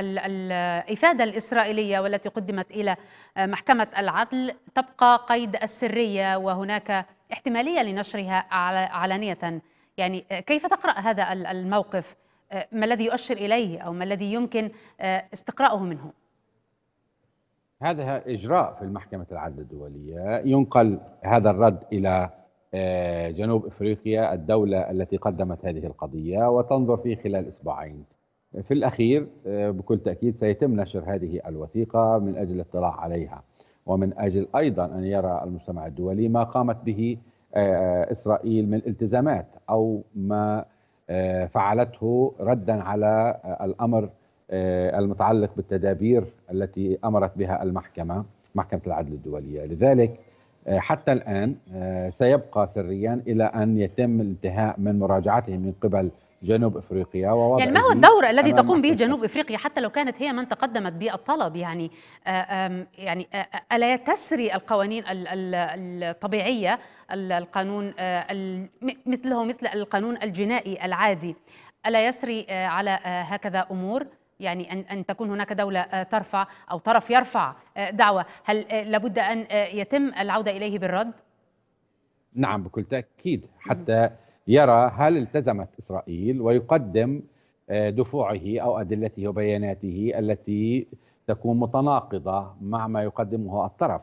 الإفادة الإسرائيلية والتي قدمت إلى محكمة العدل تبقى قيد السرية وهناك احتمالية لنشرها علانية يعني كيف تقرأ هذا الموقف ما الذي يؤشر إليه أو ما الذي يمكن استقراؤه منه هذا إجراء في المحكمة العدل الدولية ينقل هذا الرد إلى آه، جنوب إفريقيا الدولة التي قدمت هذه القضية وتنظر فيه خلال أسبوعين في الأخير آه، بكل تأكيد سيتم نشر هذه الوثيقة من أجل الاطلاع عليها ومن أجل أيضا أن يرى المجتمع الدولي ما قامت به آه، آه، إسرائيل من التزامات أو ما فعلته ردا على الأمر المتعلق بالتدابير التي أمرت بها المحكمة محكمة العدل الدولية لذلك حتى الآن سيبقى سريا إلى أن يتم الانتهاء من مراجعته من قبل جنوب افريقيا ووضع يعني ما هو الدور الذي تقوم به جنوب افريقيا حتى لو كانت هي من تقدمت بالطلب يعني آه، يعني آه، آه، الا تسري القوانين الطبيعيه القانون مثله مثل القانون الجنائي العادي الا يسري على هكذا امور يعني أن أن تكون هناك دولة ترفع أو طرف يرفع دعوة هل لابد أن يتم العودة إليه بالرد؟ نعم بكل تأكيد حتى يرى هل التزمت إسرائيل ويقدم آه، دفوعه أو أدلته وبياناته التي تكون متناقضة مع ما يقدمه الطرف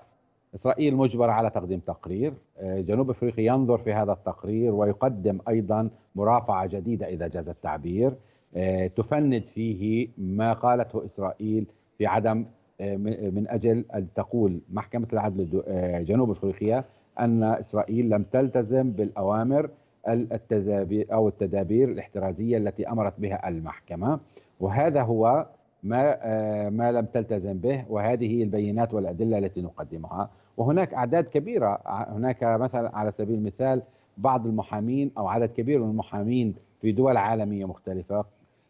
إسرائيل مجبرة على تقديم تقرير آه، جنوب أفريقيا ينظر في هذا التقرير ويقدم أيضا مرافعة جديدة إذا جاز التعبير آه، تفند فيه ما قالته إسرائيل في عدم من أجل أن تقول محكمة العدل جنوب أفريقيا أن إسرائيل لم تلتزم بالأوامر التدابير أو التدابير الاحترازية التي أمرت بها المحكمة وهذا هو ما آه، ما لم تلتزم به وهذه هي البينات والادله التي نقدمها وهناك اعداد كبيره هناك مثلا على سبيل المثال بعض المحامين او عدد كبير من المحامين في دول عالميه مختلفه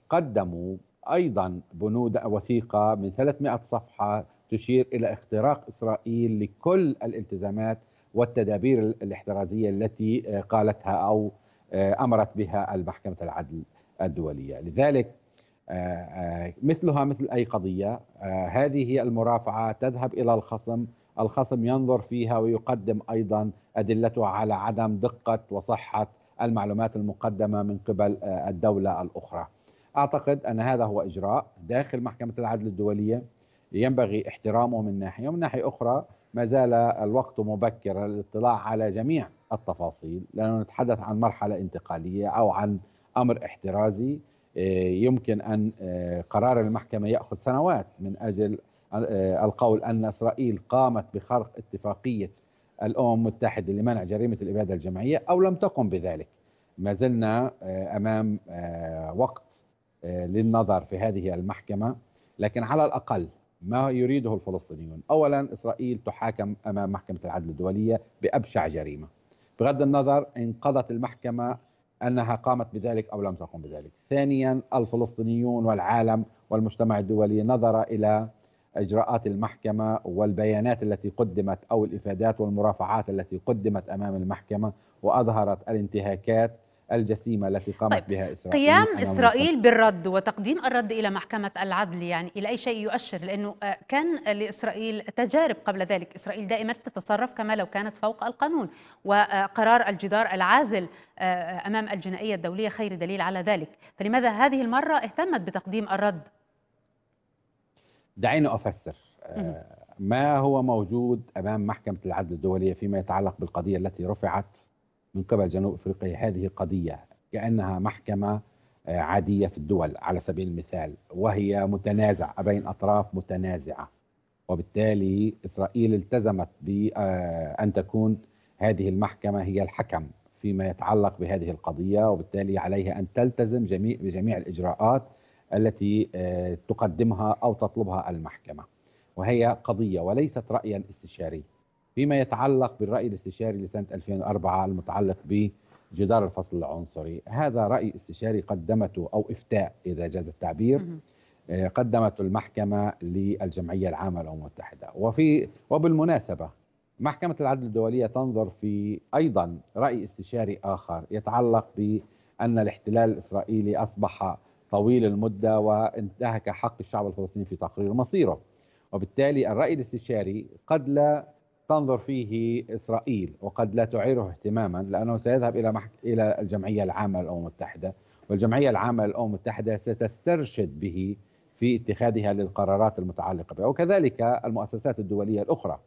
قدموا ايضا بنود وثيقه من 300 صفحه تشير الى اختراق اسرائيل لكل الالتزامات والتدابير الاحترازيه التي آه، قالتها او آه، امرت بها المحكمه العدل الدوليه، لذلك آه، مثلها مثل اي قضيه هذه المرافعه تذهب الى الخصم، الخصم ينظر فيها ويقدم ايضا ادلته على عدم دقه وصحه المعلومات المقدمه من قبل الدوله الاخرى. اعتقد ان هذا هو اجراء داخل محكمه العدل الدوليه ينبغي احترامه من ناحيه ومن ناحيه اخرى ما زال الوقت مبكرا للاطلاع على جميع التفاصيل لانه نتحدث عن مرحلة انتقالية أو عن أمر احترازي آه، يمكن أن آه، قرار المحكمة يأخذ سنوات من أجل آه، القول أن إسرائيل قامت بخرق اتفاقية الأمم المتحدة لمنع جريمة الإبادة الجماعية أو لم تقم بذلك ما زلنا أمام وقت للنظر في هذه المحكمة لكن على الأقل ما يريده الفلسطينيون أولا إسرائيل تحاكم أمام محكمة العدل الدولية بأبشع جريمة بغض النظر إن قضت المحكمة أنها قامت بذلك أو لم تقم بذلك ثانيا الفلسطينيون والعالم والمجتمع الدولي نظر إلى إجراءات المحكمة والبيانات التي قدمت أو الإفادات والمرافعات التي قدمت أمام المحكمة وأظهرت الانتهاكات الجسيمة التي قامت طيب بها إسرائيل قيام إسرائيل بالرد وتقديم الرد إلى محكمة العدل يعني إلى أي شيء يؤشر لأنه آه، كان لإسرائيل تجارب قبل ذلك إسرائيل دائما تتصرف كما لو كانت فوق القانون وقرار الجدار العازل آه، آه، أمام الجنائية الدولية خير دليل على ذلك فلماذا هذه المرة اهتمت بتقديم الرد؟ دعيني أفسر ما هو موجود أمام محكمة العدل الدولية فيما يتعلق بالقضية التي رفعت من قبل جنوب افريقيا هذه قضيه كانها محكمه آه، عاديه في الدول على سبيل المثال وهي متنازعه بين اطراف متنازعه وبالتالي اسرائيل التزمت بان آه، تكون هذه المحكمه هي الحكم فيما يتعلق بهذه القضيه وبالتالي عليها ان تلتزم جميع بجميع الاجراءات التي آه، تقدمها او تطلبها المحكمه وهي قضيه وليست رايا استشاري فيما يتعلق بالرأي الاستشاري لسنة 2004 المتعلق بجدار الفصل العنصري هذا رأي استشاري قدمته أو إفتاء إذا جاز التعبير آه، قدمته المحكمة للجمعية العامة للأمم المتحدة وفي وبالمناسبة محكمة العدل الدولية تنظر في أيضا رأي استشاري آخر يتعلق بأن الاحتلال الإسرائيلي أصبح طويل المدة وانتهك حق الشعب الفلسطيني في تقرير مصيره وبالتالي الرأي الاستشاري قد لا تنظر فيه إسرائيل وقد لا تعيره اهتماما لأنه سيذهب إلى محك... إلى الجمعية العامة للأمم المتحدة والجمعية العامة للأمم المتحدة ستسترشد به في اتخاذها للقرارات المتعلقة به وكذلك المؤسسات الدولية الأخرى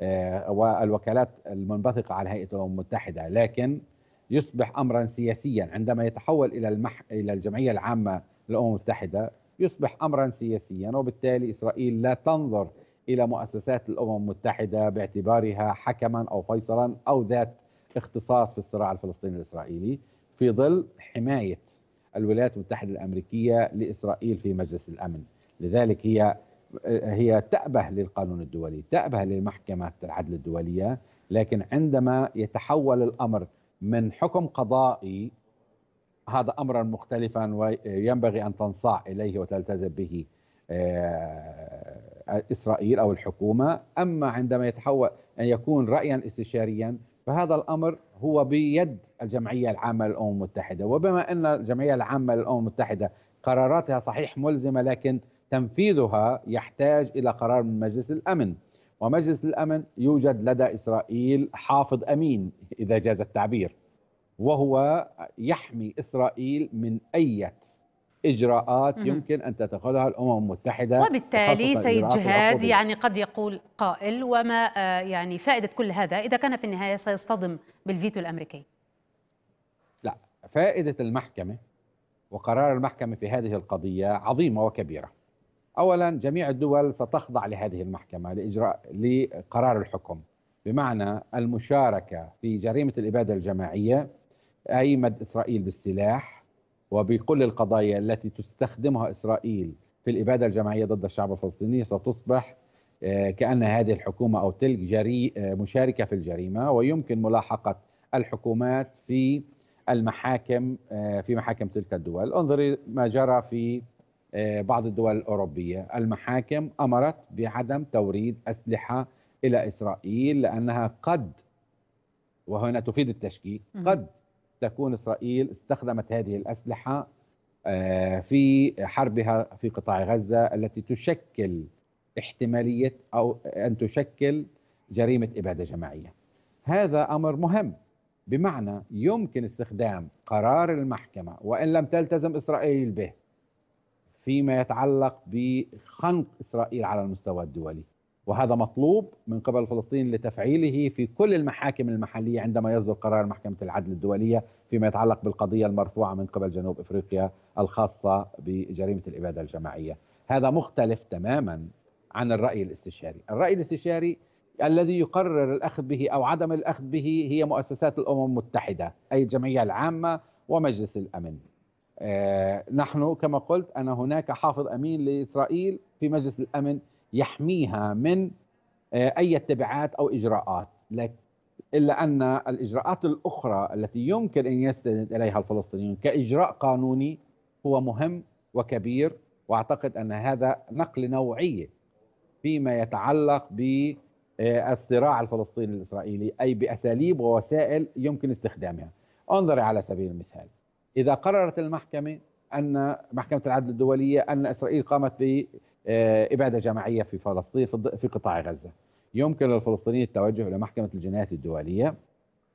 آه، والوكالات المنبثقة على هيئة الأمم المتحدة لكن يصبح أمرا سياسيا عندما يتحول إلى, المح... إلى الجمعية العامة للأمم المتحدة يصبح أمرا سياسيا وبالتالي إسرائيل لا تنظر إلى مؤسسات الأمم المتحدة باعتبارها حكما أو فيصلا أو ذات اختصاص في الصراع الفلسطيني الإسرائيلي في ظل حماية الولايات المتحدة الأمريكية لإسرائيل في مجلس الأمن لذلك هي هي تأبه للقانون الدولي تأبه للمحكمة العدل الدولية لكن عندما يتحول الأمر من حكم قضائي هذا أمرا مختلفا وينبغي أن تنصاع إليه وتلتزم به آه، إسرائيل أو الحكومة أما عندما يتحول أن يكون رأيا استشاريا فهذا الأمر هو بيد الجمعية العامة للأمم المتحدة وبما أن الجمعية العامة للأمم المتحدة قراراتها صحيح ملزمة لكن تنفيذها يحتاج إلى قرار من مجلس الأمن ومجلس الأمن يوجد لدى إسرائيل حافظ أمين إذا جاز التعبير وهو يحمي إسرائيل من أية إجراءات مم. يمكن أن تتخذها الأمم المتحدة وبالتالي سيد جهاد يعني قد يقول قائل وما آه، يعني فائدة كل هذا إذا كان في النهاية سيصطدم بالفيتو الأمريكي لا فائدة المحكمة وقرار المحكمة في هذه القضية عظيمة وكبيرة أولا جميع الدول ستخضع لهذه المحكمة لإجراء لقرار الحكم بمعنى المشاركة في جريمة الإبادة الجماعية أي مد إسرائيل بالسلاح وبكل القضايا التي تستخدمها إسرائيل في الإبادة الجماعية ضد الشعب الفلسطيني ستصبح آه، كأن هذه الحكومة أو تلك جري آه، مشاركة في الجريمة ويمكن ملاحقة الحكومات في المحاكم آه، في محاكم تلك الدول انظري ما جرى في بعض الدول الأوروبية المحاكم أمرت بعدم توريد أسلحة إلى إسرائيل لأنها قد وهنا تفيد التشكيك قد تكون إسرائيل استخدمت هذه الأسلحة آه، في حربها في قطاع غزة التي تشكل احتمالية أو أن تشكل جريمة إبادة جماعية هذا أمر مهم بمعنى يمكن استخدام قرار المحكمة وإن لم تلتزم إسرائيل به فيما يتعلق بخنق إسرائيل على المستوى الدولي وهذا مطلوب من قبل فلسطين لتفعيله في كل المحاكم المحلية عندما يصدر قرار محكمة العدل الدولية فيما يتعلق بالقضية المرفوعة من قبل جنوب إفريقيا الخاصة بجريمة الإبادة الجماعية هذا مختلف تماما عن الرأي الاستشاري الرأي الاستشاري الذي يقرر الأخذ به أو عدم الأخذ به هي مؤسسات الأمم المتحدة أي الجمعية العامة ومجلس الأمن آه، نحن كما قلت أن هناك حافظ أمين لإسرائيل في مجلس الأمن يحميها من آه، اي تبعات او اجراءات الا ان الاجراءات الاخرى التي يمكن ان يستند اليها الفلسطينيون كاجراء قانوني هو مهم وكبير واعتقد ان هذا نقل نوعيه فيما يتعلق بالصراع آه، الفلسطيني الاسرائيلي اي باساليب ووسائل يمكن استخدامها انظري على سبيل المثال اذا قررت المحكمه ان محكمه العدل الدوليه ان اسرائيل قامت باباده آه، جماعيه في فلسطين في قطاع غزه. يمكن للفلسطينيين التوجه الى محكمه الجنايات الدوليه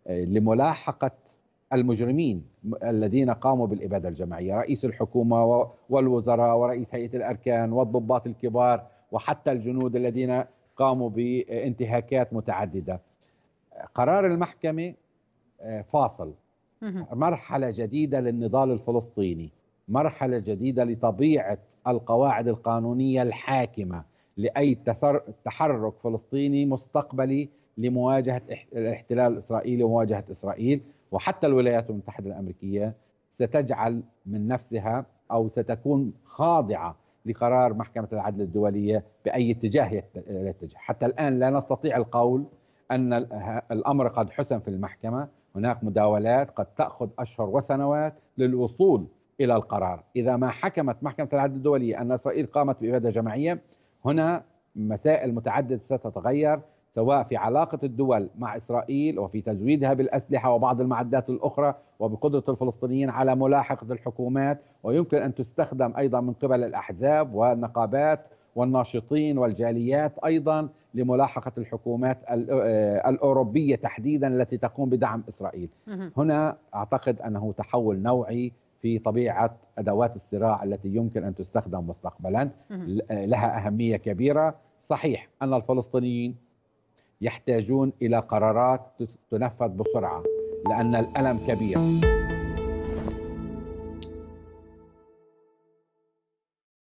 آه، لملاحقه المجرمين الذين قاموا بالاباده الجماعيه، رئيس الحكومه والوزراء ورئيس هيئه الاركان والضباط الكبار وحتى الجنود الذين قاموا بانتهاكات متعدده. قرار المحكمه آه، فاصل مرحله جديده للنضال الفلسطيني مرحله جديده لطبيعه القواعد القانونيه الحاكمه لاي تحرك فلسطيني مستقبلي لمواجهه الاحتلال الاسرائيلي ومواجهه اسرائيل وحتى الولايات المتحده الامريكيه ستجعل من نفسها او ستكون خاضعه لقرار محكمه العدل الدوليه باي اتجاه يتجه، حتى الان لا نستطيع القول ان الامر قد حسم في المحكمه، هناك مداولات قد تاخذ اشهر وسنوات للوصول إلى القرار إذا ما حكمت محكمة العدل الدوليه أن إسرائيل قامت بإبادة جماعية هنا مسائل متعددة ستتغير سواء في علاقة الدول مع إسرائيل وفي تزويدها بالأسلحة وبعض المعدات الأخرى وبقدرة الفلسطينيين على ملاحقة الحكومات ويمكن أن تستخدم أيضا من قبل الأحزاب والنقابات والناشطين والجاليات أيضا لملاحقة الحكومات آه، الأوروبية تحديدا التي تقوم بدعم إسرائيل هنا أعتقد أنه تحول نوعي في طبيعه ادوات الصراع التي يمكن ان تستخدم مستقبلا لها اهميه كبيره صحيح ان الفلسطينيين يحتاجون الى قرارات تنفذ بسرعه لان الالم كبير